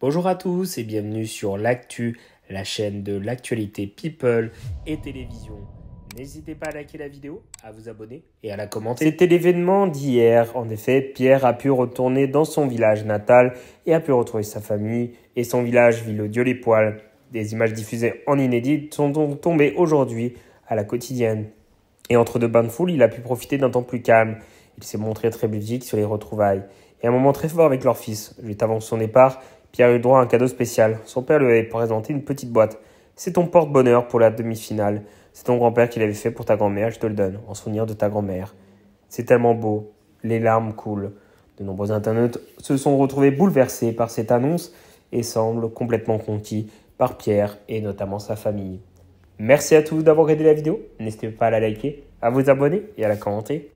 Bonjour à tous et bienvenue sur l'actu, la chaîne de l'actualité people et télévision. N'hésitez pas à liker la vidéo, à vous abonner et à la commenter. C'était l'événement d'hier. En effet, Pierre a pu retourner dans son village natal et a pu retrouver sa famille et son village villodieu les poils Des images diffusées en inédite sont donc tombées aujourd'hui à la quotidienne. Et entre deux bains de foule, il a pu profiter d'un temps plus calme. Il s'est montré très ludique sur les retrouvailles. Et un moment très fort avec leur fils, juste avant son départ, Pierre eut droit à un cadeau spécial. Son père lui avait présenté une petite boîte. C'est ton porte-bonheur pour la demi-finale. C'est ton grand-père qui l'avait fait pour ta grand-mère, je te le donne, en souvenir de ta grand-mère. C'est tellement beau. Les larmes coulent. De nombreux internautes se sont retrouvés bouleversés par cette annonce et semblent complètement conquis par Pierre et notamment sa famille. Merci à tous d'avoir regardé la vidéo. N'hésitez pas à la liker, à vous abonner et à la commenter.